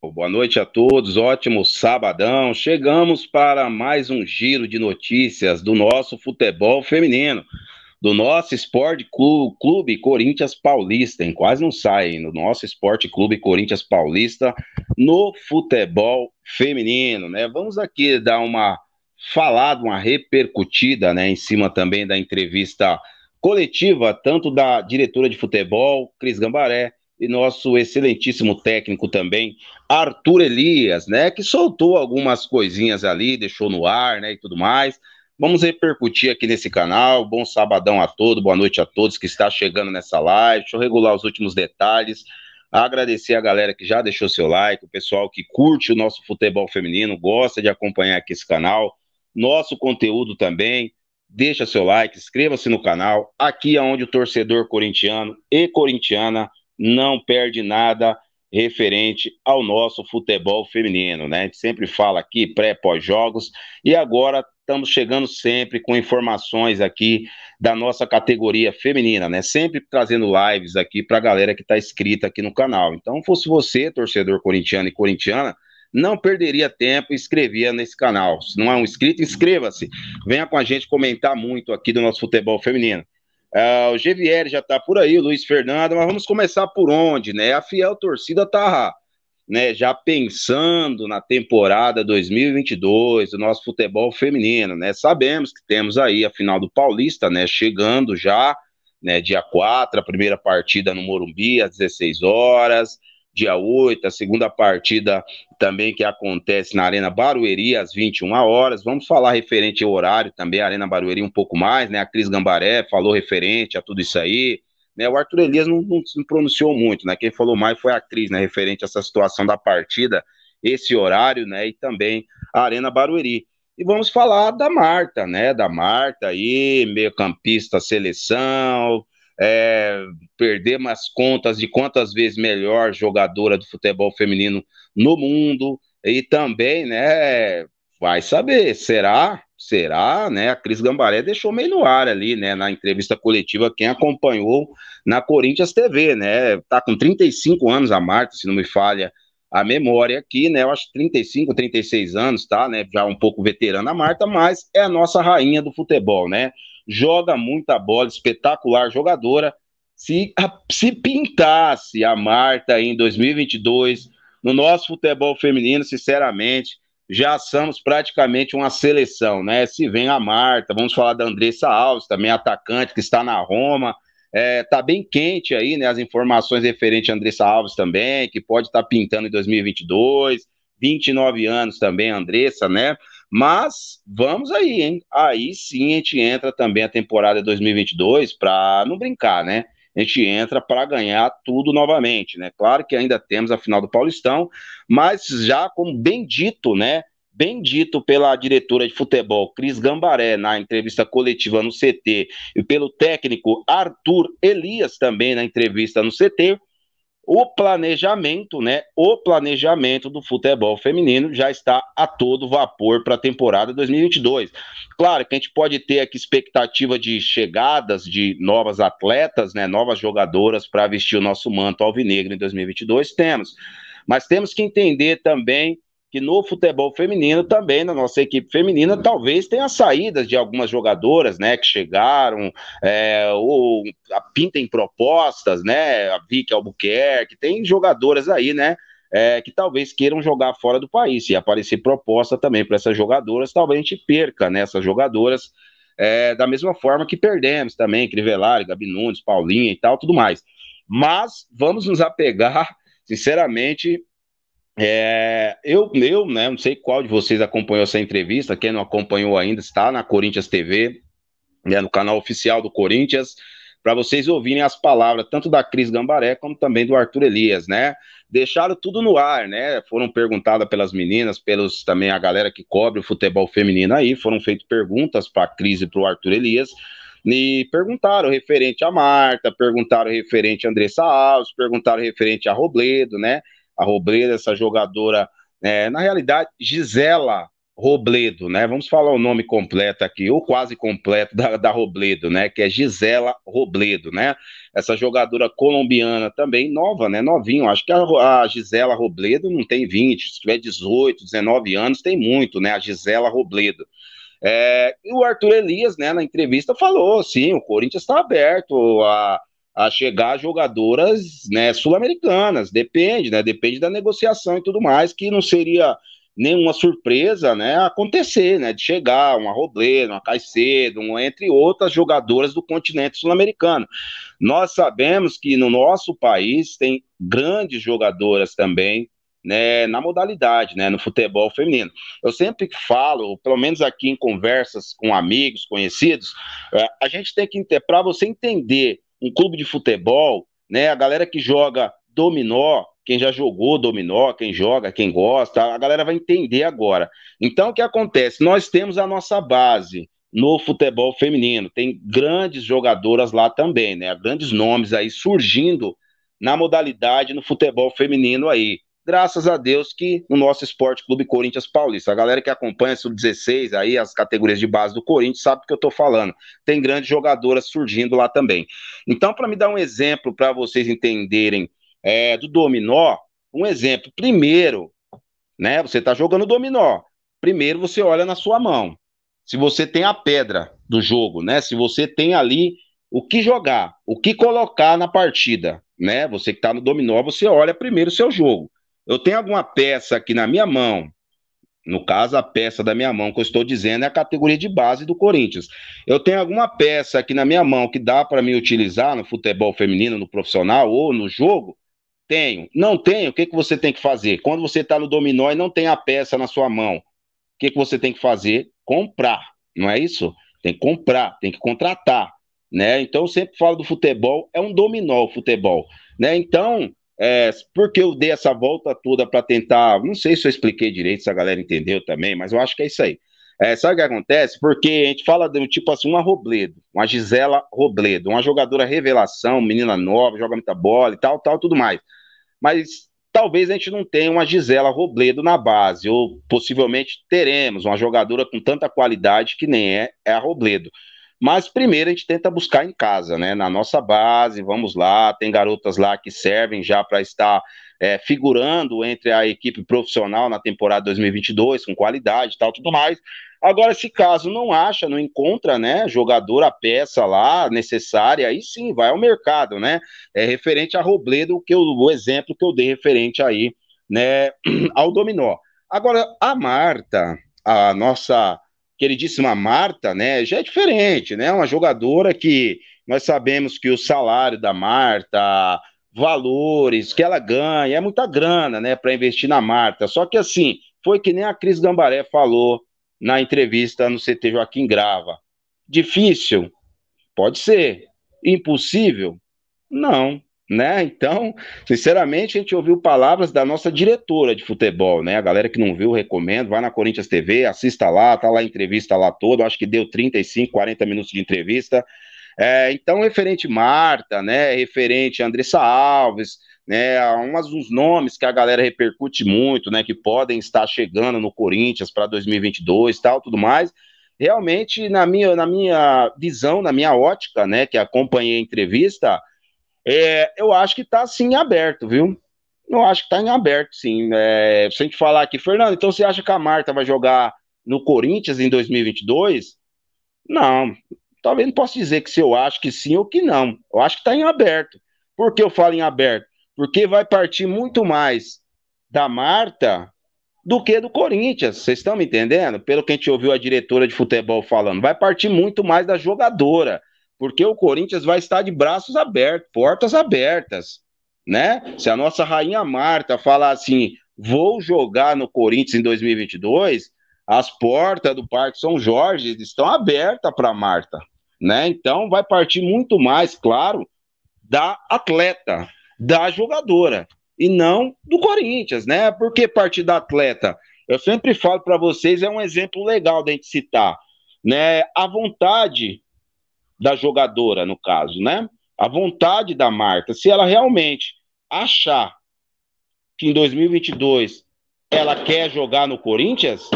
Boa noite a todos, ótimo sabadão. Chegamos para mais um giro de notícias do nosso futebol feminino, do nosso Esporte Clube, Corinthians Paulista, em quase não sai, no nosso Esporte Clube Corinthians Paulista no futebol feminino, né? Vamos aqui dar uma falada, uma repercutida, né, em cima também da entrevista coletiva, tanto da diretora de futebol, Cris Gambaré, e nosso excelentíssimo técnico também, Arthur Elias, né, que soltou algumas coisinhas ali, deixou no ar, né, e tudo mais. Vamos repercutir aqui nesse canal. Bom sabadão a todos, boa noite a todos que está chegando nessa live. Deixa eu regular os últimos detalhes. Agradecer a galera que já deixou seu like, o pessoal que curte o nosso futebol feminino, gosta de acompanhar aqui esse canal, nosso conteúdo também. Deixa seu like, inscreva-se no canal. Aqui é onde o torcedor corintiano e corintiana não perde nada referente ao nosso futebol feminino, né? A gente sempre fala aqui pré pós jogos e agora estamos chegando sempre com informações aqui da nossa categoria feminina, né? Sempre trazendo lives aqui para a galera que está inscrita aqui no canal. Então, fosse você, torcedor corintiano e corintiana, não perderia tempo e inscrevia nesse canal. Se não é um inscrito, inscreva-se. Venha com a gente comentar muito aqui do nosso futebol feminino. Ah, o Gevier já está por aí, o Luiz Fernando, mas vamos começar por onde, né? A fiel torcida está né, já pensando na temporada 2022 do nosso futebol feminino, né? Sabemos que temos aí a final do Paulista, né, chegando já, né, dia 4, a primeira partida no Morumbi às 16 horas dia 8, a segunda partida também que acontece na Arena Barueri, às 21 horas. Vamos falar referente ao horário também, a Arena Barueri um pouco mais, né? A Cris Gambaré falou referente a tudo isso aí. Né? O Arthur Elias não, não, não pronunciou muito, né? Quem falou mais foi a Cris, né? Referente a essa situação da partida, esse horário, né? E também a Arena Barueri. E vamos falar da Marta, né? Da Marta aí, meio-campista seleção, é, perder mais contas de quantas vezes melhor jogadora do futebol feminino no mundo e também, né, vai saber, será? Será, né? A Cris Gambaré deixou meio no ar ali, né, na entrevista coletiva, quem acompanhou na Corinthians TV, né? Tá com 35 anos a Marta, se não me falha a memória aqui, né? Eu acho 35, 36 anos, tá, né? Já um pouco veterana a Marta, mas é a nossa rainha do futebol, né? joga muita bola, espetacular jogadora. Se, se pintasse a Marta em 2022 no nosso futebol feminino, sinceramente, já somos praticamente uma seleção, né? Se vem a Marta, vamos falar da Andressa Alves, também atacante que está na Roma. É, tá bem quente aí, né? As informações referentes a Andressa Alves também, que pode estar tá pintando em 2022. 29 anos também, Andressa, né? Mas vamos aí, hein? Aí sim a gente entra também a temporada 2022 para não brincar, né? A gente entra para ganhar tudo novamente, né? Claro que ainda temos a final do Paulistão, mas já como bem dito, né? bem dito pela diretora de futebol Cris Gambaré na entrevista coletiva no CT e pelo técnico Arthur Elias também na entrevista no CT, o planejamento, né? O planejamento do futebol feminino já está a todo vapor para a temporada 2022. Claro que a gente pode ter aqui expectativa de chegadas de novas atletas, né? Novas jogadoras para vestir o nosso manto alvinegro em 2022. Temos, mas temos que entender também que no futebol feminino também, na nossa equipe feminina, talvez tenha saídas de algumas jogadoras, né, que chegaram, é, ou pintem propostas, né, a Vicky Albuquerque, tem jogadoras aí, né, é, que talvez queiram jogar fora do país, e aparecer proposta também para essas jogadoras, talvez a gente perca, né, essas jogadoras, é, da mesma forma que perdemos também, Crivellari, Gabi Nunes, Paulinha e tal, tudo mais. Mas vamos nos apegar, sinceramente, é, eu, eu né, não sei qual de vocês acompanhou essa entrevista, quem não acompanhou ainda, está na Corinthians TV, né, no canal oficial do Corinthians, para vocês ouvirem as palavras tanto da Cris Gambaré como também do Arthur Elias, né? Deixaram tudo no ar, né? Foram perguntadas pelas meninas, pelos também a galera que cobre o futebol feminino aí, foram feitas perguntas para a Cris e para o Arthur Elias. E perguntaram referente a Marta, perguntaram referente a Andressa Alves, perguntaram referente a Robledo, né? a Robledo, essa jogadora, é, na realidade, Gisela Robledo, né? Vamos falar o nome completo aqui, ou quase completo da, da Robledo, né? Que é Gisela Robledo, né? Essa jogadora colombiana também, nova, né? Novinho. Acho que a, a Gisela Robledo não tem 20, se tiver 18, 19 anos, tem muito, né? A Gisela Robledo. É, e o Arthur Elias, né, na entrevista, falou: sim, o Corinthians está aberto a, a chegar jogadoras né, sul-americanas, depende, né? Depende da negociação e tudo mais, que não seria nenhuma surpresa, né, acontecer, né, de chegar uma Robledo, uma Caicedo, um entre outras jogadoras do continente sul-americano. Nós sabemos que no nosso país tem grandes jogadoras também, né, na modalidade, né, no futebol feminino. Eu sempre falo, pelo menos aqui em conversas com amigos, conhecidos, eh, a gente tem que é, para você entender um clube de futebol, né? A galera que joga dominó, quem já jogou dominó, quem joga, quem gosta, a galera vai entender agora. Então, o que acontece? Nós temos a nossa base no futebol feminino, tem grandes jogadoras lá também, né? Grandes nomes aí surgindo na modalidade no futebol feminino aí graças a Deus que o nosso Esporte Clube Corinthians Paulista, a galera que acompanha sub-16 aí as categorias de base do Corinthians sabe o que eu tô falando. Tem grandes jogadoras surgindo lá também. Então, para me dar um exemplo para vocês entenderem é, do dominó, um exemplo. Primeiro, né? Você tá jogando dominó. Primeiro você olha na sua mão. Se você tem a pedra do jogo, né? Se você tem ali o que jogar, o que colocar na partida, né? Você que tá no dominó, você olha primeiro o seu jogo eu tenho alguma peça aqui na minha mão, no caso, a peça da minha mão que eu estou dizendo é a categoria de base do Corinthians. Eu tenho alguma peça aqui na minha mão que dá para me utilizar no futebol feminino, no profissional ou no jogo? Tenho. Não tenho, o que, que você tem que fazer? Quando você está no dominó e não tem a peça na sua mão, o que, que você tem que fazer? Comprar, não é isso? Tem que comprar, tem que contratar, né? Então, eu sempre falo do futebol, é um dominó o futebol, né? Então, é, porque eu dei essa volta toda para tentar. Não sei se eu expliquei direito, se a galera entendeu também, mas eu acho que é isso aí. É, sabe o que acontece? Porque a gente fala de tipo assim, uma Robledo, uma Gisela Robledo, uma jogadora revelação, menina nova, joga muita bola e tal, tal, tudo mais. Mas talvez a gente não tenha uma Gisela Robledo na base, ou possivelmente teremos uma jogadora com tanta qualidade que nem é, é a Robledo. Mas primeiro a gente tenta buscar em casa, né? Na nossa base, vamos lá, tem garotas lá que servem já para estar é, figurando entre a equipe profissional na temporada 2022, com qualidade e tal, tudo mais. Agora, se caso não acha, não encontra, né, jogador, a peça lá necessária, aí sim, vai ao mercado, né? É referente a Robledo, que eu, o exemplo que eu dei referente aí, né, ao dominó. Agora, a Marta, a nossa queridíssima Marta, né, já é diferente, né? Uma jogadora que nós sabemos que o salário da Marta, valores que ela ganha, é muita grana, né, para investir na Marta. Só que assim, foi que nem a Cris Gambaré falou na entrevista no CT Joaquim Grava. Difícil? Pode ser. Impossível? Não né? Então, sinceramente, a gente ouviu palavras da nossa diretora de futebol, né? A galera que não viu, recomendo, vai na Corinthians TV, assista lá, tá lá a entrevista lá toda, acho que deu 35, 40 minutos de entrevista. É, então, referente Marta, né? Referente Andressa Alves, né? Umas, uns nomes que a galera repercute muito, né? Que podem estar chegando no Corinthians para 2022 tal, tudo mais realmente, na minha, na minha visão, na minha ótica, né, que acompanhei a entrevista, é, eu acho que tá sim aberto, viu? Eu acho que tá em aberto, sim. É, se a gente falar aqui, Fernando, então você acha que a Marta vai jogar no Corinthians em 2022? Não, talvez não possa dizer que se eu acho que sim ou que não. Eu acho que tá em aberto. Por que eu falo em aberto? Porque vai partir muito mais da Marta do que do Corinthians. Vocês estão me entendendo? Pelo que a gente ouviu a diretora de futebol falando, vai partir muito mais da jogadora porque o Corinthians vai estar de braços abertos, portas abertas, né? Se a nossa rainha Marta falar assim, vou jogar no Corinthians em 2022, as portas do Parque São Jorge estão abertas para Marta, né? Então vai partir muito mais, claro, da atleta, da jogadora e não do Corinthians, né? Porque partir da atleta, eu sempre falo para vocês, é um exemplo legal da gente citar, né? A vontade da jogadora, no caso, né? A vontade da Marta, se ela realmente achar que em 2022 ela quer jogar no Corinthians,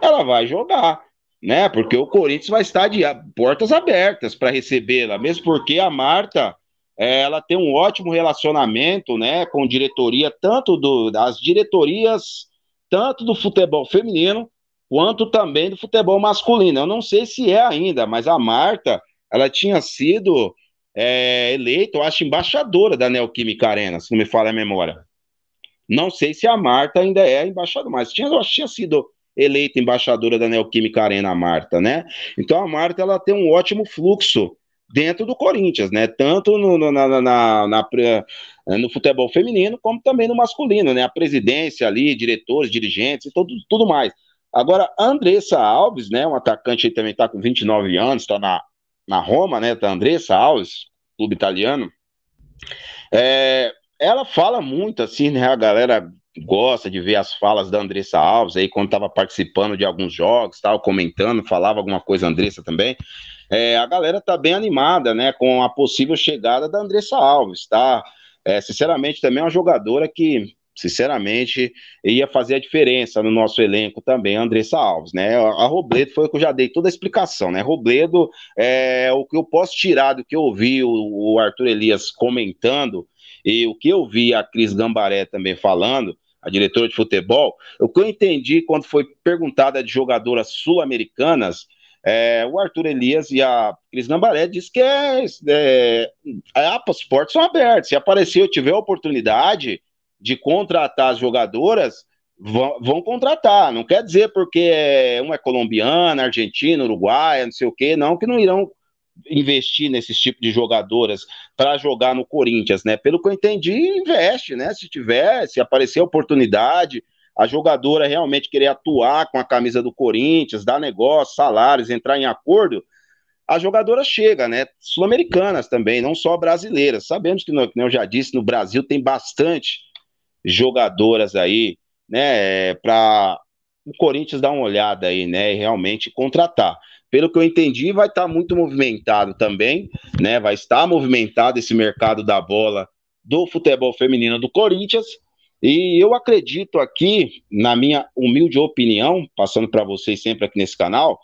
ela vai jogar, né? Porque o Corinthians vai estar de portas abertas para recebê-la, mesmo porque a Marta é, ela tem um ótimo relacionamento, né, com diretoria tanto do, das diretorias tanto do futebol feminino quanto também do futebol masculino. Eu não sei se é ainda, mas a Marta ela tinha sido é, eleita, eu acho, embaixadora da Neoquímica Arena, se não me falha a memória. Não sei se a Marta ainda é embaixadora, mas tinha, eu acho, tinha sido eleita embaixadora da Neoquímica Arena, a Marta, né? Então a Marta ela tem um ótimo fluxo dentro do Corinthians, né? Tanto no, no na, na, na, eh, no futebol feminino, como também no masculino, né? A presidência ali, diretores, dirigentes e tudo, tudo mais. Agora, Andressa Alves, né? Um atacante que também está com 29 anos, está na na Roma, né, da tá Andressa Alves, clube italiano, é, ela fala muito, assim, né, a galera gosta de ver as falas da Andressa Alves aí quando tava participando de alguns jogos, tal, comentando, falava alguma coisa Andressa também. É, a galera tá bem animada, né, com a possível chegada da Andressa Alves, tá? É, sinceramente, também é uma jogadora que Sinceramente, ia fazer a diferença no nosso elenco também, Andressa Alves, né? A Robledo foi o que eu já dei toda a explicação, né? Robledo, é, o que eu posso tirar do que eu ouvi o, o Arthur Elias comentando e o que eu vi a Cris Gambaré também falando, a diretora de futebol, o que eu entendi quando foi perguntada de jogadoras sul-americanas, é, o Arthur Elias e a Cris Gambaré diz que é, é, é, as portas são abertas. Se aparecer eu tiver oportunidade, de contratar as jogadoras, vão, vão contratar. Não quer dizer porque uma é, é colombiana, argentina, uruguaia, não sei o quê, não, que não irão investir nesses tipos de jogadoras para jogar no Corinthians, né? Pelo que eu entendi, investe, né? Se tiver, se aparecer a oportunidade, a jogadora realmente querer atuar com a camisa do Corinthians, dar negócio, salários, entrar em acordo, a jogadora chega, né? Sul-americanas também, não só brasileiras. Sabemos que, como eu já disse, no Brasil tem bastante jogadoras aí, né, é, para o Corinthians dar uma olhada aí, né, e realmente contratar. Pelo que eu entendi, vai estar tá muito movimentado também, né, vai estar movimentado esse mercado da bola do futebol feminino do Corinthians. E eu acredito aqui, na minha humilde opinião, passando para vocês sempre aqui nesse canal,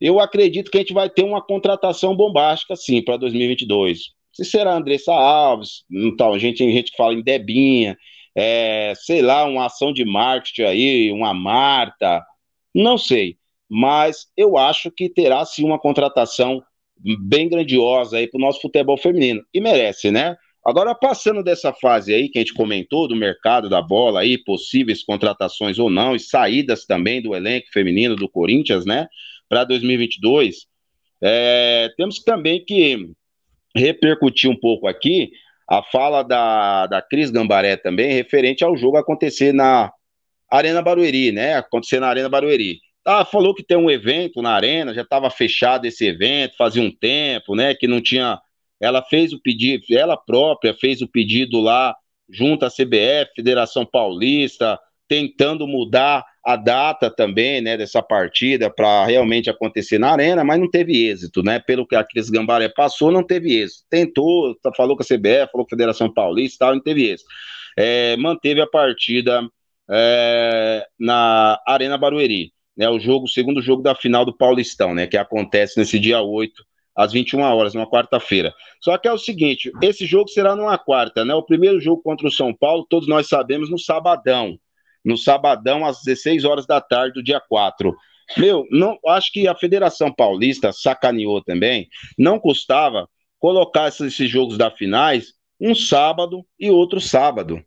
eu acredito que a gente vai ter uma contratação bombástica, sim, para 2022. Se será Andressa Alves, então, a gente, que gente fala em Debinha, é, sei lá, uma ação de marketing aí, uma Marta, não sei. Mas eu acho que terá sim uma contratação bem grandiosa aí para o nosso futebol feminino. E merece, né? Agora, passando dessa fase aí que a gente comentou do mercado da bola aí, possíveis contratações ou não, e saídas também do elenco feminino do Corinthians, né? Para 2022, é, temos também que repercutir um pouco aqui a fala da, da Cris Gambaré também referente ao jogo acontecer na Arena Barueri, né? Acontecer na Arena Barueri. Ah, falou que tem um evento na arena, já estava fechado esse evento, fazia um tempo, né? Que não tinha. Ela fez o pedido, ela própria fez o pedido lá junto à CBF, Federação Paulista, tentando mudar a data também, né, dessa partida para realmente acontecer na arena, mas não teve êxito, né? Pelo que a Cris Gambaré passou, não teve êxito. Tentou, tá, falou com a CBF, falou com a Federação Paulista, tal, não teve êxito. É, manteve a partida é, na Arena Barueri, né? O jogo, segundo jogo da final do Paulistão, né? Que acontece nesse dia 8 às 21 horas, numa quarta-feira. Só que é o seguinte, esse jogo será numa quarta, né? O primeiro jogo contra o São Paulo, todos nós sabemos, no sabadão no sabadão, às 16 horas da tarde, do dia 4. Meu, não, acho que a Federação Paulista sacaneou também. Não custava colocar esses, jogos da finais um sábado e outro sábado.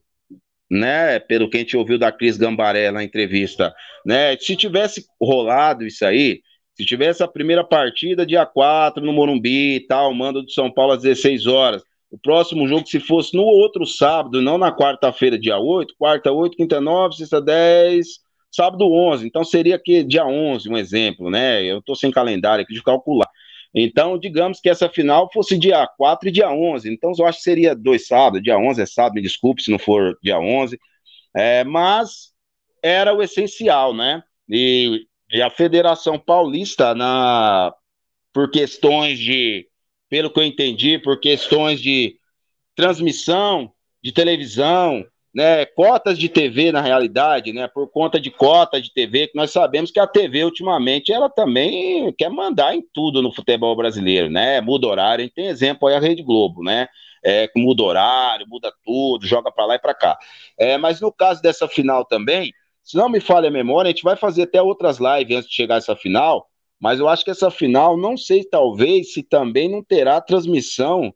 Né, pelo que a gente ouviu da Cris Gambaré na entrevista, né? Se tivesse rolado isso aí, se tivesse a primeira partida dia 4 no Morumbi e tal, mando de São Paulo às 16 horas, o próximo jogo, se fosse no outro sábado, não na quarta-feira, dia 8, quarta 8, quinta 9, sexta 10, sábado 11. Então seria que dia 11, um exemplo, né? Eu estou sem calendário aqui de calcular. Então, digamos que essa final fosse dia 4 e dia 11. Então, eu acho que seria dois sábados. Dia 11 é sábado, me desculpe se não for dia 11. É, mas era o essencial, né? E, e a Federação Paulista, na, por questões de pelo que eu entendi, por questões de transmissão de televisão, né, cotas de TV na realidade, né, por conta de cotas de TV, que nós sabemos que a TV ultimamente ela também quer mandar em tudo no futebol brasileiro, né, muda horário, a gente tem exemplo aí a Rede Globo, né, é, muda horário, muda tudo, joga para lá e para cá. É, mas no caso dessa final também, se não me falha a memória, a gente vai fazer até outras lives antes de chegar essa final, mas eu acho que essa final, não sei talvez se também não terá transmissão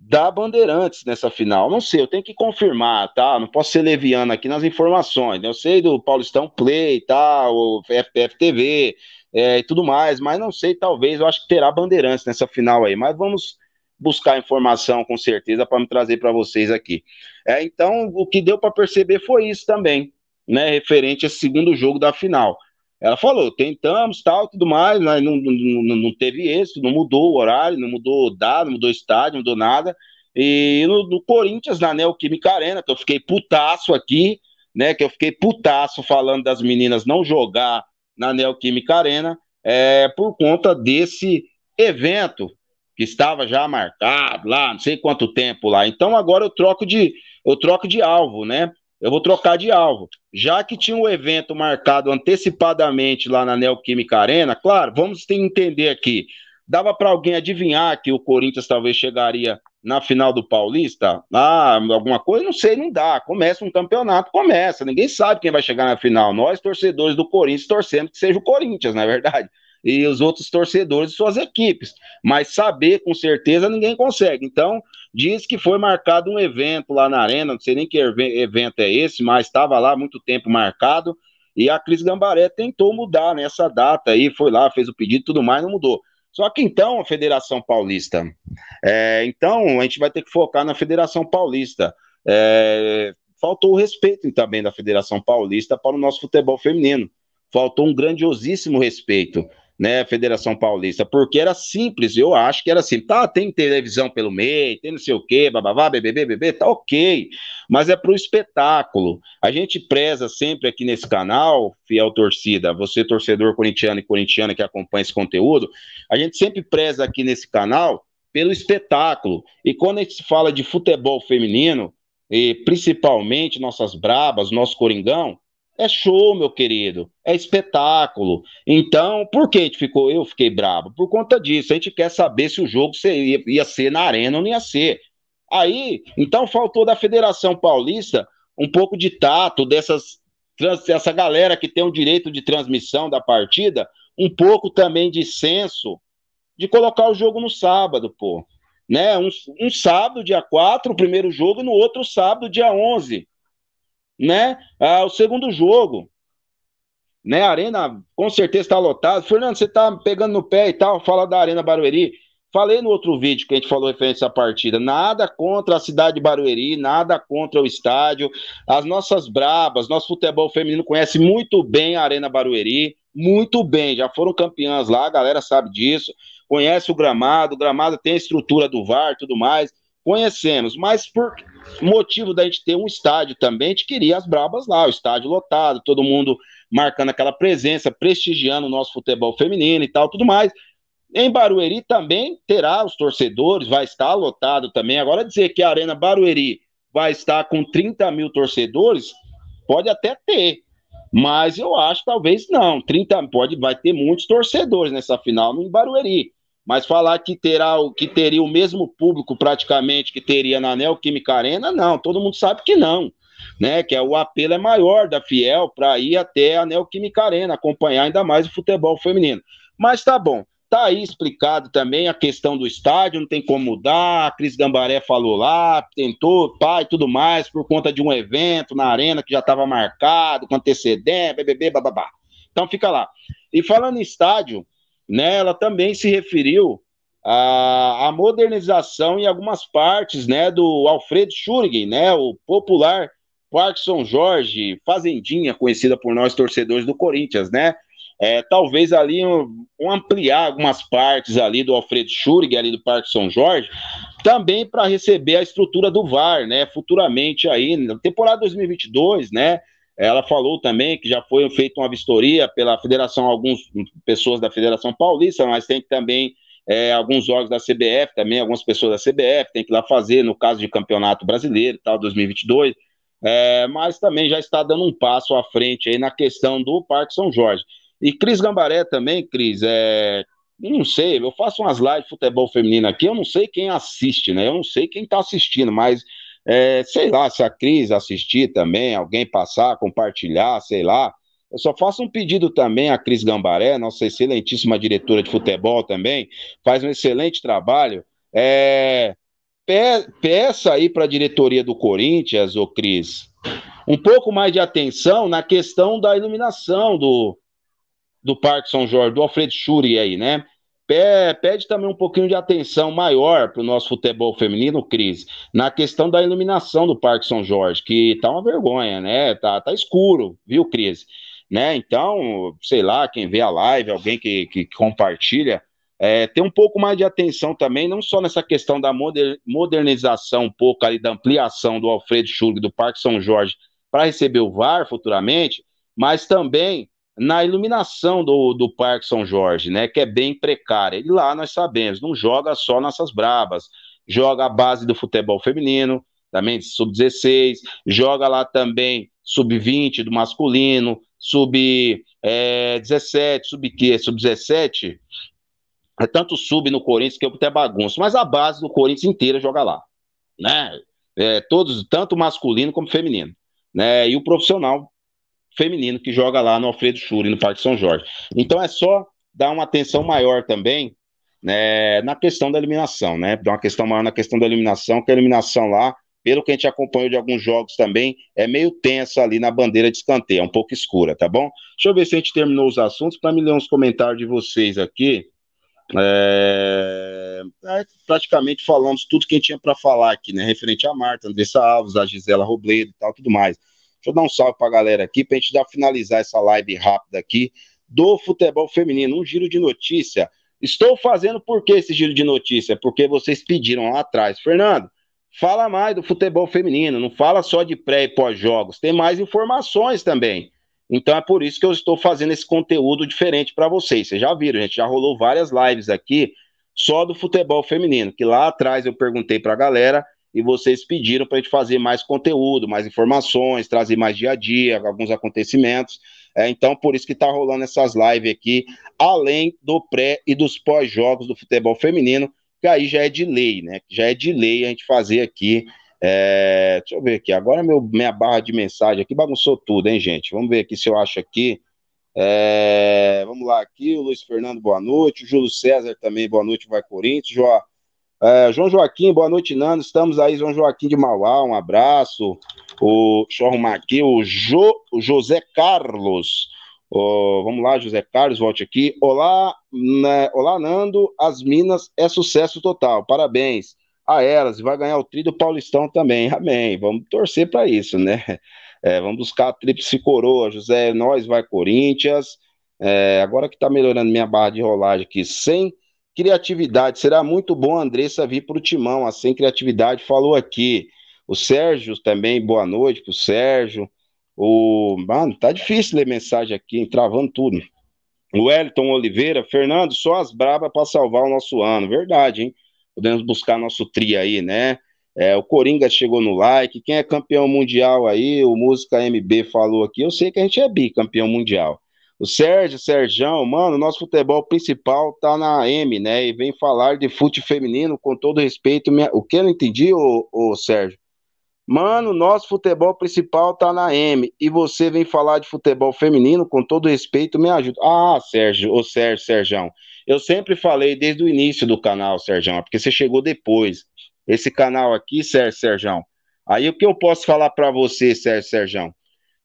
da Bandeirantes nessa final. Não sei, eu tenho que confirmar, tá? Não posso ser leviano aqui nas informações. Né? Eu sei do Paulistão Play, tá? O FPF TV é, e tudo mais, mas não sei, talvez, eu acho que terá Bandeirantes nessa final aí. Mas vamos buscar informação com certeza para me trazer para vocês aqui. É, então, o que deu para perceber foi isso também, né? Referente a esse segundo jogo da final. Ela falou, tentamos, tal, tudo mais, mas né, não, não, não teve êxito, não mudou o horário, não mudou o dado, não mudou o estádio, não mudou nada. E no, no Corinthians, na Neoquímica Arena, que eu fiquei putaço aqui, né? Que eu fiquei putaço falando das meninas não jogar na Neoquímica Arena, é, por conta desse evento que estava já marcado lá, não sei quanto tempo lá. Então agora eu troco de eu troco de alvo, né? eu vou trocar de alvo. Já que tinha um evento marcado antecipadamente lá na Neoquímica Arena, claro, vamos entender aqui. Dava para alguém adivinhar que o Corinthians talvez chegaria na final do Paulista? Ah, alguma coisa? Não sei, não dá. Começa um campeonato, começa. Ninguém sabe quem vai chegar na final. Nós, torcedores do Corinthians, torcemos que seja o Corinthians, na é verdade. E os outros torcedores de suas equipes. Mas saber com certeza ninguém consegue. Então, diz que foi marcado um evento lá na arena, não sei nem que evento é esse, mas estava lá muito tempo marcado, e a Cris Gambaré tentou mudar nessa né, data aí, foi lá, fez o pedido e tudo mais, não mudou. Só que então a Federação Paulista. É, então a gente vai ter que focar na Federação Paulista. É, faltou o respeito também da Federação Paulista para o nosso futebol feminino. Faltou um grandiosíssimo respeito né, Federação Paulista, porque era simples, eu acho que era assim, Tá, tem televisão pelo meio, tem não sei o quê, bababá, bebê, bebê, tá ok, mas é para o espetáculo. A gente preza sempre aqui nesse canal, fiel torcida, você torcedor corintiano e corintiana que acompanha esse conteúdo, a gente sempre preza aqui nesse canal pelo espetáculo. E quando a gente fala de futebol feminino, e principalmente nossas brabas, nosso coringão, é show, meu querido. É espetáculo. Então, por que a gente ficou? Eu fiquei bravo por conta disso. A gente quer saber se o jogo seria, ia ser na arena ou não ia ser. Aí, então faltou da Federação Paulista um pouco de tato dessas essa galera que tem o direito de transmissão da partida, um pouco também de senso de colocar o jogo no sábado, pô. Né? Um, um sábado, dia 4, o primeiro jogo, e no outro sábado, dia 11 né? Ah, o segundo jogo, né? A arena com certeza está lotada. Fernando, você está pegando no pé e tal, fala da Arena Barueri. Falei no outro vídeo que a gente falou referente à partida, nada contra a cidade de Barueri, nada contra o estádio. As nossas brabas, nosso futebol feminino conhece muito bem a Arena Barueri, muito bem, já foram campeãs lá, a galera sabe disso, conhece o gramado, o gramado tem a estrutura do VAR, tudo mais, conhecemos, mas por motivo da gente ter um estádio também, a gente queria as brabas lá, o estádio lotado, todo mundo marcando aquela presença, prestigiando o nosso futebol feminino e tal, tudo mais. Em Barueri também terá os torcedores, vai estar lotado também. Agora, dizer que a Arena Barueri vai estar com 30 mil torcedores, pode até ter, mas eu acho talvez não. 30 pode, vai ter muitos torcedores nessa final no Barueri. Mas falar que terá o que teria o mesmo público praticamente que teria na Neoquímica Arena, não, todo mundo sabe que não. Né, que é o apelo é maior da Fiel para ir até a Neoquímica Arena, acompanhar ainda mais o futebol feminino. Mas tá bom, tá aí explicado também a questão do estádio, não tem como mudar, a Cris Gambaré falou lá, tentou, pai, tudo mais, por conta de um evento na arena que já estava marcado, com antecedente, BBB, bababá. Então fica lá. E falando em estádio, né, ela também se referiu à, à modernização em algumas partes né, do Alfredo Schurigen, né, o popular Parque São Jorge, fazendinha conhecida por nós torcedores do Corinthians, né? É, talvez ali um, um ampliar algumas partes ali do Alfredo Schurigen, ali do Parque São Jorge, também para receber a estrutura do VAR, né? Futuramente aí, na temporada 2022, né? Ela falou também que já foi feita uma vistoria pela federação, algumas pessoas da Federação Paulista, mas tem também é, alguns órgãos da CBF, também algumas pessoas da CBF, tem que ir lá fazer, no caso de Campeonato Brasileiro, tal, 2022. É, mas também já está dando um passo à frente aí na questão do Parque São Jorge. E Cris Gambaré também, Cris, é, não sei, eu faço umas lives de futebol feminino aqui, eu não sei quem assiste, né? Eu não sei quem está assistindo, mas é, sei lá, se a Cris assistir também, alguém passar, compartilhar, sei lá. Eu só faço um pedido também à Cris Gambaré, nossa excelentíssima diretora de futebol também, faz um excelente trabalho. É, peça aí para a diretoria do Corinthians, ô Cris, um pouco mais de atenção na questão da iluminação do, do Parque São Jorge, do Alfredo Schuri aí, né? pede também um pouquinho de atenção maior para o nosso futebol feminino, Cris, na questão da iluminação do Parque São Jorge, que tá uma vergonha, né? Tá, tá escuro, viu, Cris? Né? Então, sei lá, quem vê a live, alguém que, que compartilha, é, um pouco mais de atenção também, não só nessa questão da moder, modernização, um pouco ali da ampliação do Alfredo Schulg do Parque São Jorge para receber o VAR futuramente, mas também na iluminação do, do Parque São Jorge, né, que é bem precária. E lá nós sabemos, não joga só nossas brabas, joga a base do futebol feminino, também sub-16, joga lá também sub-20 do masculino, sub-17, é, sub-17, sub eh, é tanto sub no Corinthians que eu até bagunço, mas a base do Corinthians inteira joga lá, né? É, todos, tanto masculino como feminino, né? E o profissional feminino que joga lá no Alfredo Schuri, no Parque São Jorge. Então é só dar uma atenção maior também né, na questão da eliminação, né? Dar uma questão maior na questão da eliminação, que a eliminação lá, pelo que a gente acompanhou de alguns jogos também, é meio tensa ali na bandeira de escanteio, é um pouco escura, tá bom? Deixa eu ver se a gente terminou os assuntos para me ler uns comentários de vocês aqui. É... é praticamente falamos tudo que a gente tinha para falar aqui, né? Referente a Marta, Andressa Alves, a Gisela Robledo e tal, tudo mais. Deixa eu dar um salve para a galera aqui, para a gente já finalizar essa live rápida aqui do futebol feminino. Um giro de notícia. Estou fazendo por que esse giro de notícia? Porque vocês pediram lá atrás. Fernando, fala mais do futebol feminino, não fala só de pré e pós-jogos, tem mais informações também. Então é por isso que eu estou fazendo esse conteúdo diferente para vocês. Vocês já viram, gente, já rolou várias lives aqui só do futebol feminino, que lá atrás eu perguntei para a galera e vocês pediram para a gente fazer mais conteúdo, mais informações, trazer mais dia a dia, alguns acontecimentos. É, então, por isso que está rolando essas lives aqui, além do pré e dos pós-jogos do futebol feminino, que aí já é de lei, né? Já é de lei a gente fazer aqui. É... Deixa eu ver aqui. Agora meu, minha barra de mensagem aqui bagunçou tudo, hein, gente? Vamos ver aqui se eu acho aqui. É... Vamos lá aqui, o Luiz Fernando, boa noite. O Júlio César também, boa noite, vai Corinthians. João é, João Joaquim, boa noite, Nando. Estamos aí, João Joaquim de Mauá, um abraço. O, deixa eu arrumar aqui, o, jo, José Carlos. Oh, vamos lá, José Carlos, volte aqui. Olá, né, olá, Nando. As Minas é sucesso total. Parabéns a elas. Vai ganhar o tri do Paulistão também. Amém. Vamos torcer para isso, né? É, vamos buscar a tríplice coroa. José, nós vai Corinthians. É, agora que está melhorando minha barra de rolagem aqui, 100 Criatividade. Será muito bom a Andressa vir para o timão, assim, criatividade falou aqui. O Sérgio também, boa noite para o Sérgio. O... Mano, tá difícil ler mensagem aqui, travando tudo. O Wellington Oliveira, Fernando, só as brabas para salvar o nosso ano. Verdade, hein? Podemos buscar nosso tri aí, né? É, o Coringa chegou no like. Quem é campeão mundial aí? O Música MB falou aqui. Eu sei que a gente é bicampeão mundial. O Sérgio, Sérgio, mano, nosso futebol principal tá na M, né? E vem falar de fute feminino com todo respeito. Minha... O que eu não entendi, ô, ô Sérgio? Mano, nosso futebol principal tá na M e você vem falar de futebol feminino, com todo respeito, me ajuda. Ah, Sérgio, ô Sérgio, Sérgio, eu sempre falei desde o início do canal, Sérgio, porque você chegou depois. Esse canal aqui, Sérgio, Sérgio. Aí o que eu posso falar para você, Sérgio, Sérgio?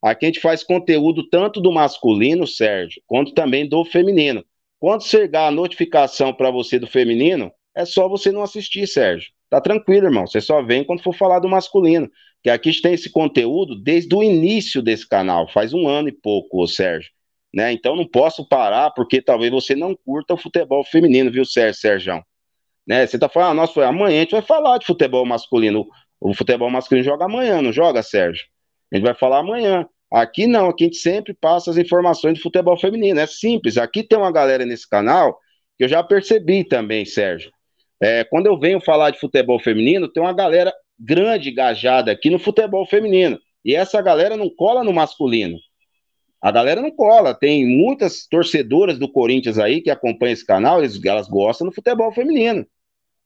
Aqui a gente faz conteúdo tanto do masculino, Sérgio, quanto também do feminino. Quando chegar a notificação para você do feminino, é só você não assistir, Sérgio. Tá tranquilo, irmão. Você só vem quando for falar do masculino. Que aqui a gente tem esse conteúdo desde o início desse canal, faz um ano e pouco, Sérgio. Né? Então não posso parar, porque talvez você não curta o futebol feminino, viu, Sérgio, Sérgio? Né? Você tá falando, ah, nossa, amanhã a gente vai falar de futebol masculino. O futebol masculino joga amanhã, não joga, Sérgio? A gente vai falar amanhã. Aqui não, aqui a gente sempre passa as informações de futebol feminino. É simples. Aqui tem uma galera nesse canal que eu já percebi também, Sérgio. É, quando eu venho falar de futebol feminino, tem uma galera grande engajada aqui no futebol feminino. E essa galera não cola no masculino. A galera não cola. Tem muitas torcedoras do Corinthians aí que acompanham esse canal, eles, elas gostam do futebol feminino.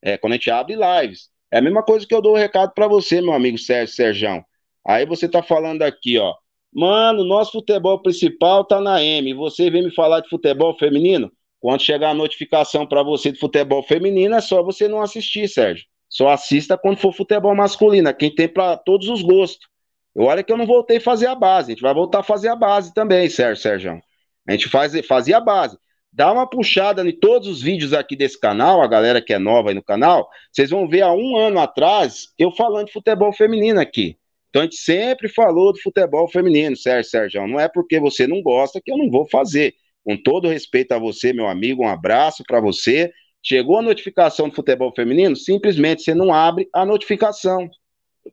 É, quando a gente abre lives. É a mesma coisa que eu dou o um recado para você, meu amigo Sérgio Serjão. Aí você tá falando aqui, ó. Mano, nosso futebol principal tá na M. Você vem me falar de futebol feminino? Quando chegar a notificação para você de futebol feminino, é só você não assistir, Sérgio. Só assista quando for futebol masculino, é quem tem para todos os gostos. Eu olha que eu não voltei a fazer a base, a gente vai voltar a fazer a base também, Sérgio, Sérgio. A gente faz, fazia a base. Dá uma puxada em todos os vídeos aqui desse canal, a galera que é nova aí no canal, vocês vão ver há um ano atrás eu falando de futebol feminino aqui. Então a gente sempre falou do futebol feminino, Sérgio, Sérgio. Não é porque você não gosta que eu não vou fazer. Com todo respeito a você, meu amigo, um abraço para você. Chegou a notificação do futebol feminino, simplesmente você não abre a notificação.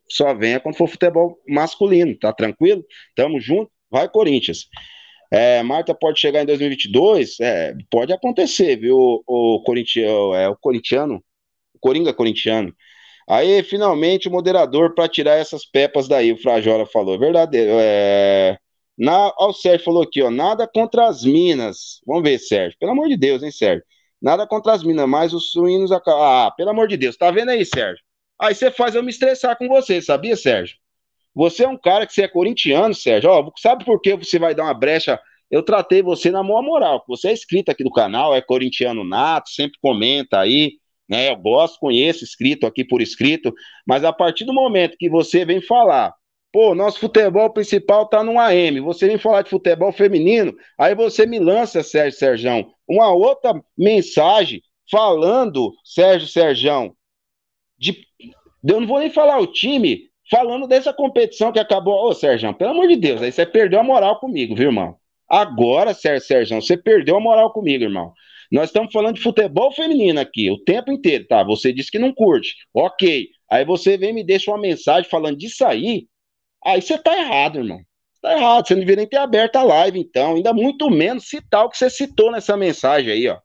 Só venha quando for futebol masculino, tá tranquilo? Tamo junto, vai Corinthians. É, Marta pode chegar em 2022? É, pode acontecer, viu, o, o, corintiano, é, o corintiano, o Coringa é corintiano. Aí, finalmente, o moderador para tirar essas pepas daí, o Frajola falou, verdadeiro, é... Na, ó, o Sérgio falou aqui, ó, nada contra as minas. Vamos ver, Sérgio. Pelo amor de Deus, hein, Sérgio? Nada contra as minas, mas os suínos. Ah, pelo amor de Deus, tá vendo aí, Sérgio? Aí você faz eu me estressar com você, sabia, Sérgio? Você é um cara que você é corintiano, Sérgio. Ó, sabe por que você vai dar uma brecha? Eu tratei você na maior moral. Você é inscrito aqui do canal, é corintiano nato, sempre comenta aí né? Eu gosto, conheço, escrito aqui por escrito, mas a partir do momento que você vem falar, pô, nosso futebol principal tá no AM, você vem falar de futebol feminino, aí você me lança, Sérgio Serjão, uma outra mensagem falando, Sérgio Serjão, de. Eu não vou nem falar o time, falando dessa competição que acabou. Ô, Sérgio, pelo amor de Deus, aí você perdeu a moral comigo, viu, irmão? Agora, Sérgio Sérgio, você perdeu a moral comigo, irmão. Nós estamos falando de futebol feminino aqui o tempo inteiro, tá? Você disse que não curte. Ok. Aí você vem e me deixa uma mensagem falando disso aí. Aí você tá errado, irmão. Tá errado. Você não deveria nem ter aberto a live, então. Ainda muito menos citar o que você citou nessa mensagem aí, ó.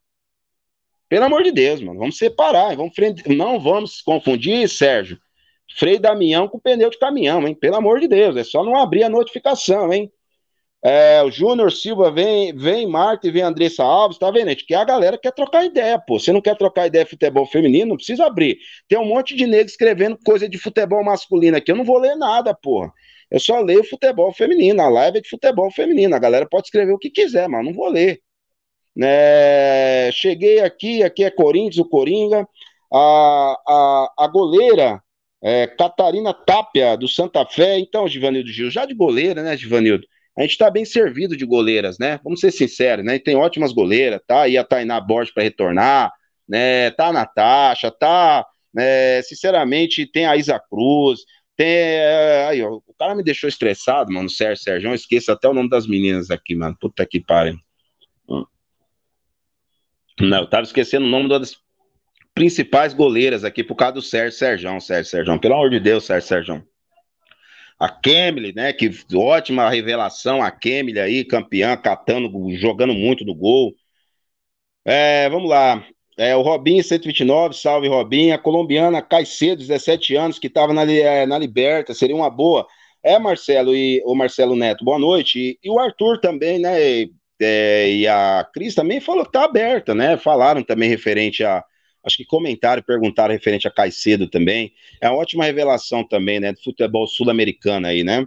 Pelo amor de Deus, mano. Vamos separar. Vamos frente... Não vamos confundir, Sérgio. Freio Damião com pneu de caminhão, hein? Pelo amor de Deus. É só não abrir a notificação, hein? É, o Júnior Silva vem, vem Marta e vem Andressa Alves, tá vendo, gente? Que a galera quer trocar ideia, pô. você não quer trocar ideia de futebol feminino, não precisa abrir. Tem um monte de negro escrevendo coisa de futebol masculino aqui. Eu não vou ler nada, porra. Eu só leio futebol feminino. A live é de futebol feminino. A galera pode escrever o que quiser, mas não vou ler. É, cheguei aqui, aqui é Corinthians, o Coringa. A, a, a goleira é, Catarina Tapia, do Santa Fé. Então, Givanildo Gil, já de goleira, né, Givanildo? a gente está bem servido de goleiras, né? Vamos ser sinceros, né? Tem ótimas goleiras, tá? E a Tainá Borges para retornar, né? Tá a Natasha, tá. É, sinceramente, tem a Isa Cruz, tem. É, aí, ó, o cara me deixou estressado, mano, Sérgio Sérgio. esqueça esqueço até o nome das meninas aqui, mano. Puta que pariu. Hum. Não, eu tava esquecendo o nome das principais goleiras aqui por causa do Sérgio Sérgio, Sérgio Sérgio. Pelo amor de Deus, Sérgio Sérgio a Kemily, né? Que ótima revelação, a Kemily aí, campeã, catando, jogando muito no gol. É, vamos lá. É, o Robinho, 129, salve Robinho. A colombiana Caicedo, 17 anos, que estava na, é, na Liberta, seria uma boa. É, Marcelo e o Marcelo Neto, boa noite. E, e o Arthur também, né? E, é, e a Cris também falou que tá aberta, né? Falaram também referente a, acho que comentaram, perguntaram referente a Caicedo também. É uma ótima revelação também, né? Do futebol sul-americano aí, né?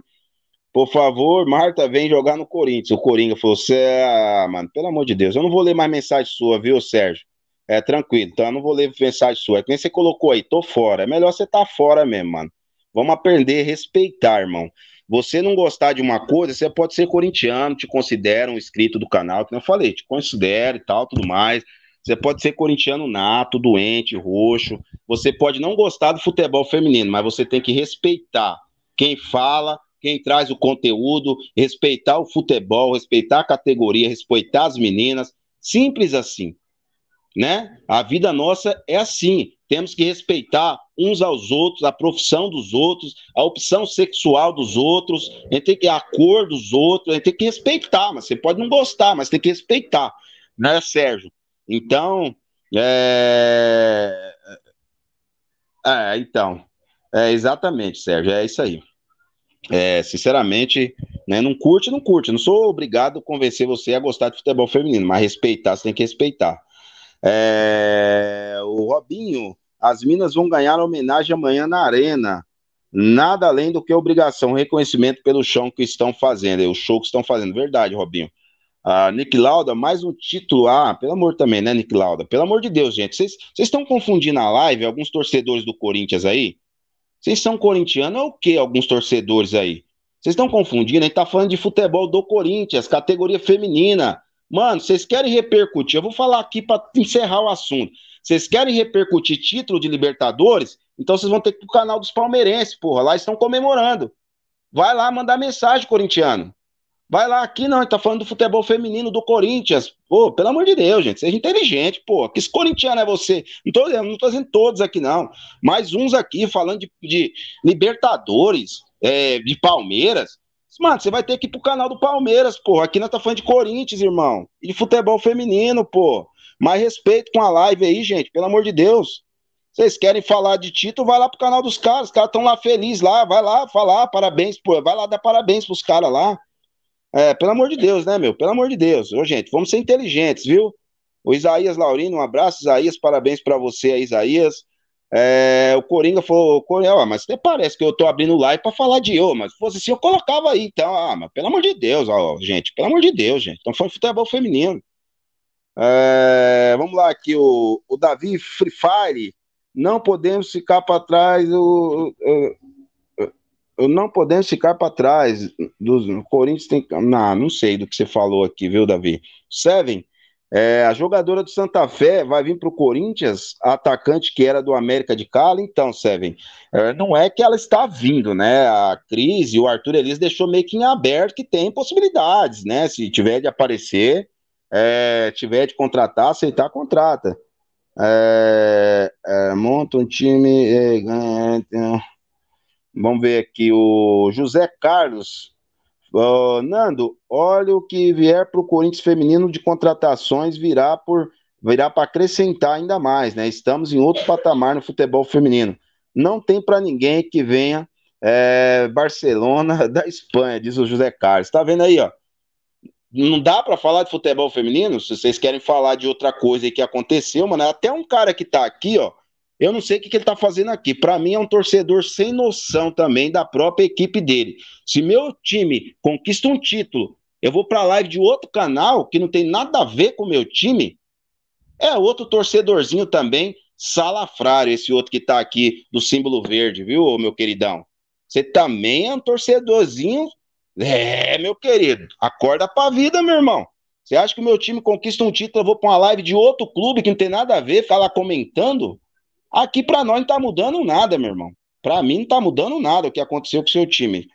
Por favor, Marta, vem jogar no Corinthians. O Coringa falou: você, ah, mano, pelo amor de Deus, eu não vou ler mais mensagem sua, viu, Sérgio? É tranquilo, então eu não vou ler mensagem sua. É que nem você colocou aí, tô fora. É melhor você tá fora mesmo, mano. Vamos aprender a respeitar, irmão. Você não gostar de uma coisa, você pode ser corintiano, te considera um inscrito do canal, que eu falei, te considero e tal, tudo mais. Você pode ser corintiano nato, doente, roxo. Você pode não gostar do futebol feminino, mas você tem que respeitar quem fala, quem traz o conteúdo, respeitar o futebol, respeitar a categoria, respeitar as meninas. Simples assim. Né? A vida nossa é assim. Temos que respeitar uns aos outros, a profissão dos outros, a opção sexual dos outros, a gente tem que a cor dos outros, a gente tem que respeitar, mas você pode não gostar, mas tem que respeitar, né, Sérgio? Então, é, é... é então, é exatamente, Sérgio, é isso aí. É, sinceramente, né, não curte, não curte. Não sou obrigado a convencer você a gostar de futebol feminino, mas respeitar, você tem que respeitar. É, o Robinho, as Minas vão ganhar homenagem amanhã na Arena. Nada além do que obrigação, reconhecimento pelo chão que estão fazendo, o show que estão fazendo. Verdade, Robinho. Ah, Nick Lauda, mais um título. Ah, pelo amor também, né, Nick Lauda? Pelo amor de Deus, gente. Vocês estão confundindo a live, alguns torcedores do Corinthians aí? Vocês são corintianos ou o que, alguns torcedores aí? Vocês estão confundindo, a gente tá falando de futebol do Corinthians, categoria feminina. Mano, vocês querem repercutir? Eu vou falar aqui para encerrar o assunto. Vocês querem repercutir título de Libertadores? Então vocês vão ter que ir pro canal dos palmeirenses, porra. Lá estão comemorando. Vai lá mandar mensagem, corintiano. Vai lá aqui, não, a gente tá falando do futebol feminino do Corinthians. Pô, pelo amor de Deus, gente, seja inteligente, pô. Que corintiano é você? Não tô, não tô dizendo todos aqui, não. Mas uns aqui falando de, de Libertadores, é, de Palmeiras. Mano, você vai ter que ir pro canal do Palmeiras, pô. Aqui nós tá falando de Corinthians, irmão. E de futebol feminino, pô. Mais respeito com a live aí, gente, pelo amor de Deus. Vocês querem falar de título, vai lá pro canal dos caras. Os caras estão lá felizes lá. Vai lá falar, parabéns, pô. Vai lá dar parabéns pros caras lá. É, pelo amor de Deus, né, meu? Pelo amor de Deus. Ô, gente, vamos ser inteligentes, viu? O Isaías Laurino, um abraço, Isaías, parabéns para você aí, Isaías. É, o Coringa falou, Coringa, mas até parece que eu tô abrindo live para falar de eu, mas se fosse assim, eu colocava aí, então, ah, mas pelo amor de Deus, ó, gente, pelo amor de Deus, gente. Então foi futebol feminino. É, vamos lá aqui, o, o Davi Free Fire, não podemos ficar para trás, o, não podemos ficar para trás. do o Corinthians tem. Não, não sei do que você falou aqui, viu, Davi? Seven, é, a jogadora do Santa Fé vai vir para o Corinthians, atacante que era do América de Cali. Então, Seven, é, não é que ela está vindo, né? A crise, o Arthur Elias deixou meio que em aberto que tem possibilidades, né? Se tiver de aparecer, é, tiver de contratar, aceitar, contrata. É, é, monta um time. É, ganha, Vamos ver aqui o José Carlos. Uh, Nando, olha o que vier para o Corinthians feminino de contratações virá por virá para acrescentar ainda mais, né? Estamos em outro patamar no futebol feminino. Não tem para ninguém que venha é, Barcelona da Espanha, diz o José Carlos. Tá vendo aí, ó? não dá para falar de futebol feminino, se vocês querem falar de outra coisa que aconteceu, mano, até um cara que tá aqui, ó, eu não sei o que, que ele está fazendo aqui. Para mim, é um torcedor sem noção também da própria equipe dele. Se meu time conquista um título, eu vou para a live de outro canal que não tem nada a ver com o meu time. É outro torcedorzinho também, salafrário, esse outro que está aqui do símbolo verde, viu, meu queridão? Você também é um torcedorzinho. É, meu querido, acorda para a vida, meu irmão. Você acha que o meu time conquista um título, eu vou para uma live de outro clube que não tem nada a ver, ficar lá comentando? Aqui para nós não tá mudando nada, meu irmão. Para mim não tá mudando nada o que aconteceu com o seu time.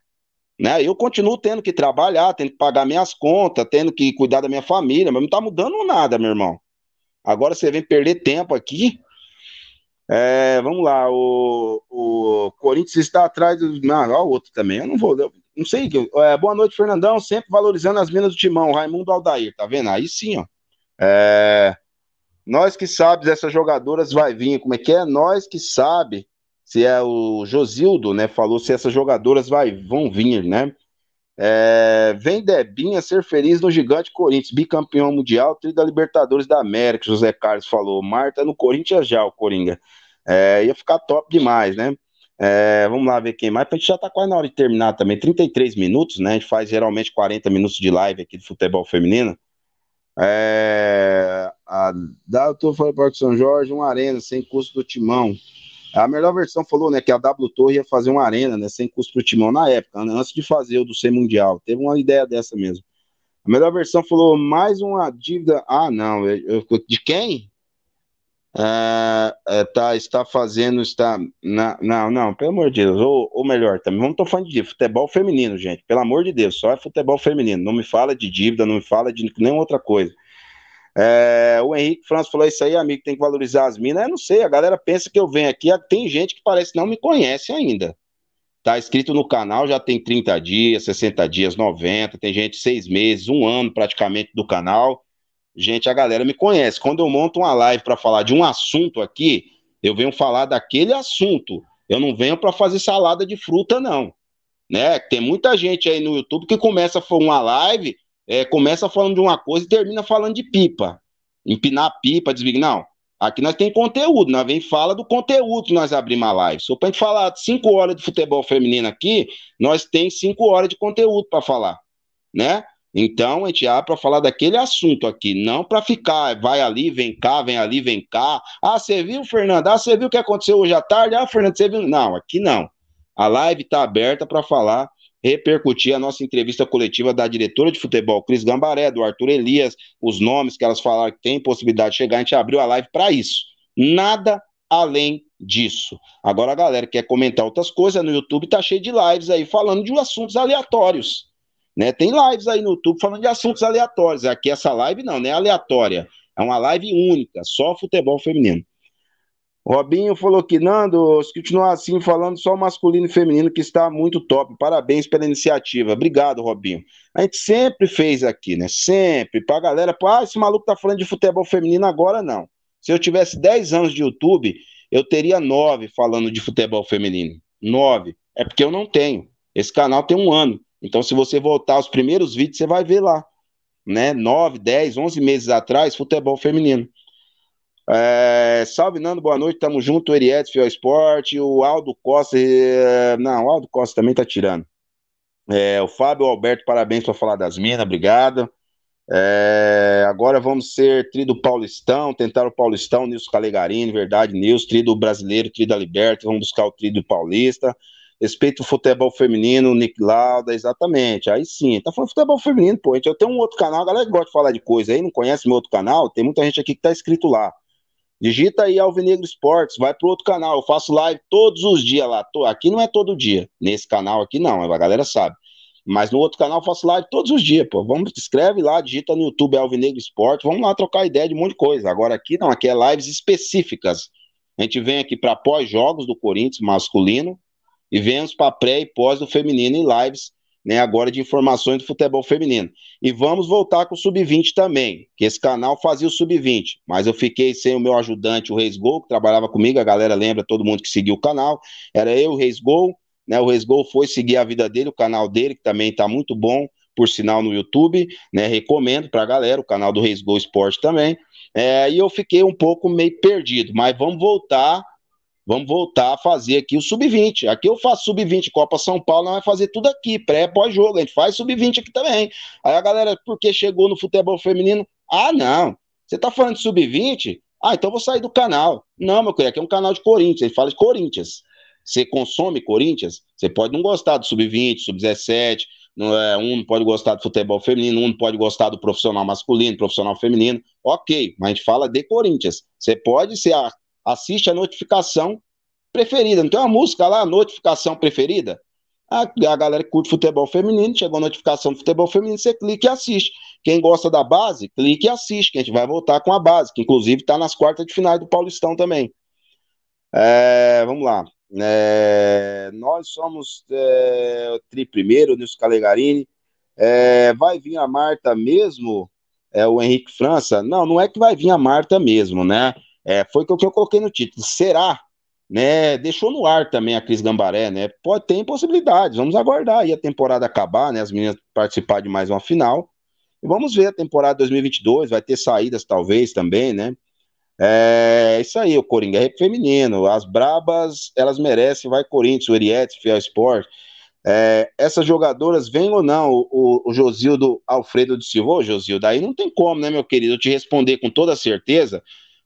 Né? Eu continuo tendo que trabalhar, tendo que pagar minhas contas, tendo que cuidar da minha família, mas não tá mudando nada, meu irmão. Agora você vem perder tempo aqui. É, vamos lá, o, o Corinthians está atrás do. Ah, o outro também. Eu não vou. Eu não sei. É, boa noite, Fernandão. Sempre valorizando as minas do Timão. Raimundo Aldair, tá vendo? Aí sim, ó. É, nós que sabemos essas jogadoras vai vir, como é que é? Nós que sabe se é o Josildo, né? Falou se essas jogadoras vai, vão vir, né? É, vem Debinha ser feliz no gigante Corinthians, bicampeão mundial, tri da Libertadores da América, José Carlos falou. Marta no Corinthians já, o Coringa. É, ia ficar top demais, né? É, vamos lá ver quem mais, a gente já tá quase na hora de terminar também. 33 minutos, né? A gente faz geralmente 40 minutos de live aqui do futebol feminino. É, a W Torre falou para o São Jorge, uma arena sem custo do timão. É a melhor versão falou, né, que a W Torre ia fazer uma arena, né, sem custo do timão na época, né, antes de fazer o do C Mundial. Teve uma ideia dessa mesmo. A melhor versão falou mais uma dívida. Ah, não, eu, eu, de quem? Ah, tá, está fazendo, está. Na, não, não, pelo amor de Deus. Ou, ou melhor, também. Não estou falando de futebol feminino, gente. Pelo amor de Deus, só é futebol feminino. Não me fala de dívida, não me fala de nenhuma outra coisa. É, o Henrique França falou isso aí, amigo, tem que valorizar as minas. Eu não sei, a galera pensa que eu venho aqui. Tem gente que parece que não me conhece ainda. Tá inscrito no canal, já tem 30 dias, 60 dias, 90, tem gente seis meses, um ano praticamente do canal gente, a galera me conhece. Quando eu monto uma live para falar de um assunto aqui, eu venho falar daquele assunto. Eu não venho para fazer salada de fruta, não. Né? Tem muita gente aí no YouTube que começa uma live, é, começa falando de uma coisa e termina falando de pipa. Empinar pipa, desligar. Não. Aqui nós tem conteúdo, nós vem fala do conteúdo que nós abrimos a live. Se a gente falar cinco horas de futebol feminino aqui, nós tem cinco horas de conteúdo para falar, né? Então, a gente abre para falar daquele assunto aqui, não para ficar, vai ali, vem cá, vem ali, vem cá. Ah, você viu, Fernando? Ah, você viu o que aconteceu hoje à tarde? Ah, Fernando, você viu? Não, aqui não. A live está aberta para falar, repercutir a nossa entrevista coletiva da diretora de futebol, Cris Gambaré, do Arthur Elias, os nomes que elas falaram que tem possibilidade de chegar. A gente abriu a live para isso. Nada além disso. Agora, a galera quer comentar outras coisas no YouTube, tá cheio de lives aí falando de assuntos aleatórios né? Tem lives aí no YouTube falando de assuntos aleatórios. Aqui essa live não, não né? é aleatória. É uma live única, só futebol feminino. Robinho falou que Nando, se continuar assim falando só masculino e feminino, que está muito top. Parabéns pela iniciativa. Obrigado, Robinho. A gente sempre fez aqui, né? Sempre. Pra galera, ah, esse maluco tá falando de futebol feminino agora, não. Se eu tivesse 10 anos de YouTube, eu teria 9 falando de futebol feminino. 9. É porque eu não tenho. Esse canal tem um ano. Então, se você voltar aos primeiros vídeos, você vai ver lá, né? Nove, dez, onze meses atrás, futebol feminino. É, salve, Nando, boa noite, tamo junto, o Eriette, Fiel Esporte, o Aldo Costa, é, não, o Aldo Costa também tá tirando. É, o Fábio Alberto, parabéns por falar das minas, obrigado. É, agora vamos ser tri do Paulistão, tentar o Paulistão, Nilson Calegarini, verdade, Nilson, tri do brasileiro, tri da Liberta, vamos buscar o tri do Paulista. Respeito o futebol feminino, o Nick Lauda, exatamente. Aí sim, tá falando futebol feminino, pô. eu tenho um outro canal, a galera gosta de falar de coisa aí, não conhece meu outro canal, tem muita gente aqui que tá escrito lá. Digita aí Alvinegro Esportes, vai pro outro canal. Eu faço live todos os dias lá. Aqui não é todo dia. Nesse canal aqui não, a galera sabe. Mas no outro canal eu faço live todos os dias, pô. Vamos, escreve lá, digita no YouTube Alvinegro Esportes. vamos lá trocar ideia de um monte de coisa. Agora aqui não, aqui é lives específicas. A gente vem aqui para pós-jogos do Corinthians masculino, e venhamos para pré e pós do feminino em lives, né, agora de informações do futebol feminino. E vamos voltar com o sub-20 também, que esse canal fazia o sub-20, mas eu fiquei sem o meu ajudante, o Reis Gol, que trabalhava comigo, a galera lembra, todo mundo que seguiu o canal, era eu, o Reis Gol, né, o Reis Gol foi seguir a vida dele, o canal dele, que também está muito bom, por sinal no YouTube, né, recomendo para a galera, o canal do Reis Gol Esporte também, é, e eu fiquei um pouco meio perdido, mas vamos voltar Vamos voltar a fazer aqui o sub-20. Aqui eu faço sub-20 Copa São Paulo, nós vai fazer tudo aqui, pré, pós-jogo. A gente faz sub-20 aqui também. Aí a galera, porque chegou no futebol feminino, ah, não. Você tá falando de sub-20? Ah, então vou sair do canal. Não, meu querido, aqui é um canal de Corinthians, ele fala de Corinthians. Você consome Corinthians? Você pode não gostar do sub-20, sub-17, não é, um não pode gostar do futebol feminino, um não pode gostar do profissional masculino, profissional feminino. Ok, mas a gente fala de Corinthians. Você pode ser a assiste a notificação preferida. Não tem uma música lá, notificação preferida? A, a galera que curte futebol feminino, chegou a notificação do futebol feminino, você clica e assiste. Quem gosta da base, clica, e assiste, que a gente vai voltar com a base, que inclusive está nas quartas de final do Paulistão também. É, vamos lá. É, nós somos é, o tri primeiro, Nilson Calegarini. É, vai vir a Marta mesmo? É o Henrique França? Não, não é que vai vir a Marta mesmo, né? É, foi o que eu coloquei no título. Será? Né, deixou no ar também a Cris Gambaré, né? Pode ter possibilidades. Vamos aguardar aí a temporada acabar, né? As meninas participar de mais uma final. E vamos ver a temporada 2022, vai ter saídas talvez também, né? É isso aí, o Coringa é feminino. As brabas, elas merecem. Vai Corinthians, o Fiel Sport. É, essas jogadoras vêm ou não? O, o, Josildo Alfredo de Silva, ô Josildo, aí não tem como, né, meu querido? Eu te responder com toda certeza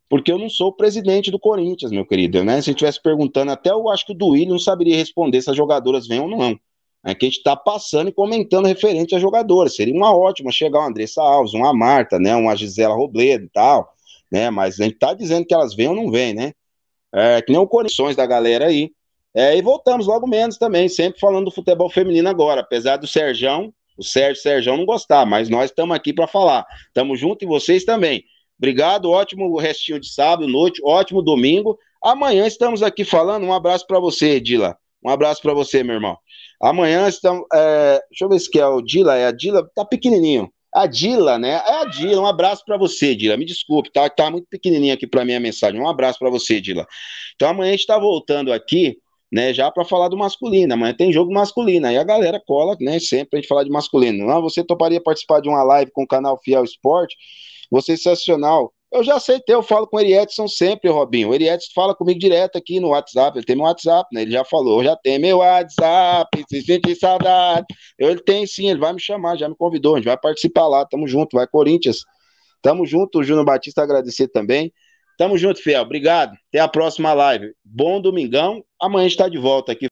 porque eu não sou o presidente do Corinthians, meu querido, né? Se a gente estivesse perguntando, até eu acho que o Duílio não saberia responder se as jogadoras vêm ou não. É que a gente está passando e comentando referente a jogadoras. Seria uma ótima chegar uma Andressa Alves, uma Marta, né? Uma Gisela Robledo e tal, né? Mas a gente está dizendo que elas vêm ou não vêm, né? É, que nem o Corinthians da galera aí. É, e voltamos logo menos também, sempre falando do futebol feminino agora, apesar do Serjão, o Sérgio Serjão não gostar, mas nós estamos aqui para falar. Tamo junto e vocês também. Obrigado, ótimo restinho de sábado, noite, ótimo domingo. Amanhã estamos aqui falando. Um abraço para você, Dila. Um abraço para você, meu irmão. Amanhã estamos. É, deixa eu ver se que é o Dila. É a Dila, tá pequenininho. A Dila, né? É a Dila. Um abraço para você, Dila. Me desculpe, tá, tá muito pequenininho aqui para mim a mensagem. Um abraço para você, Dila. Então amanhã a gente está voltando aqui, né? Já para falar do masculino. Amanhã tem jogo masculino. Aí a galera cola, né? Sempre a gente falar de masculino. Não, você toparia participar de uma live com o canal Fiel Esporte? você é sensacional. Eu já aceitei, eu falo com o Edson sempre, Robinho. O Edson fala comigo direto aqui no WhatsApp. Ele tem meu WhatsApp, né? Ele já falou, já tem meu WhatsApp, se sentir saudade. Eu, ele tem sim, ele vai me chamar, já me convidou, a gente vai participar lá, tamo junto, vai Corinthians. Tamo junto, o Júnior Batista agradecer também. Tamo junto, Fiel. Obrigado. Até a próxima live. Bom domingão. Amanhã a gente tá de volta aqui.